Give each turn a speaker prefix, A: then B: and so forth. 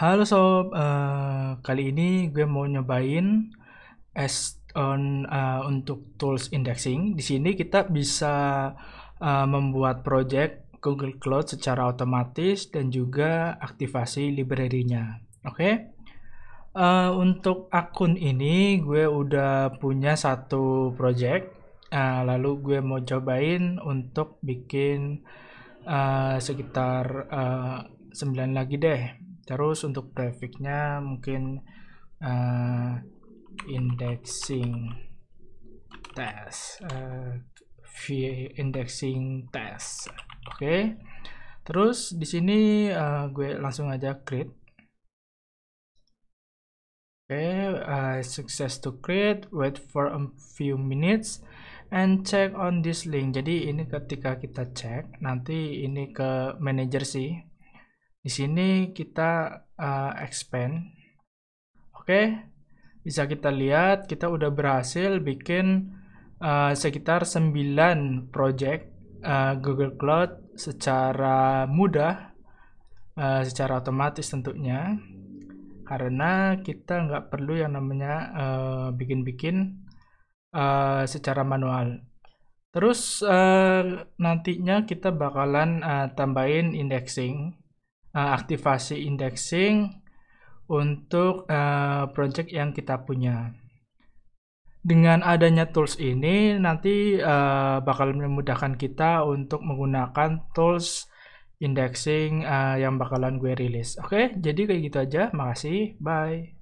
A: Halo sob, uh, kali ini gue mau nyobain as on uh, untuk tools indexing. Di sini kita bisa uh, membuat project Google Cloud secara otomatis dan juga aktivasi library-nya. Oke. Okay? Uh, untuk akun ini gue udah punya satu project. Uh, lalu gue mau cobain untuk bikin uh, sekitar uh, 9 lagi deh terus untuk trafficnya mungkin uh, indexing test uh, indexing test oke okay. terus di sini uh, gue langsung aja create Oke, okay, uh, success to create, wait for a few minutes, and check on this link. Jadi ini ketika kita cek, nanti ini ke manager sih, di sini kita uh, expand. Oke. Okay. Bisa kita lihat kita udah berhasil bikin uh, sekitar 9 project uh, Google Cloud secara mudah, uh, secara otomatis tentunya. Karena kita nggak perlu yang namanya bikin-bikin uh, uh, secara manual. Terus uh, nantinya kita bakalan uh, tambahin indexing uh, aktivasi indexing untuk uh, project yang kita punya. Dengan adanya tools ini nanti uh, bakal memudahkan kita untuk menggunakan tools indexing uh, yang bakalan gue rilis. Oke, okay? jadi kayak gitu aja. Makasih. Bye.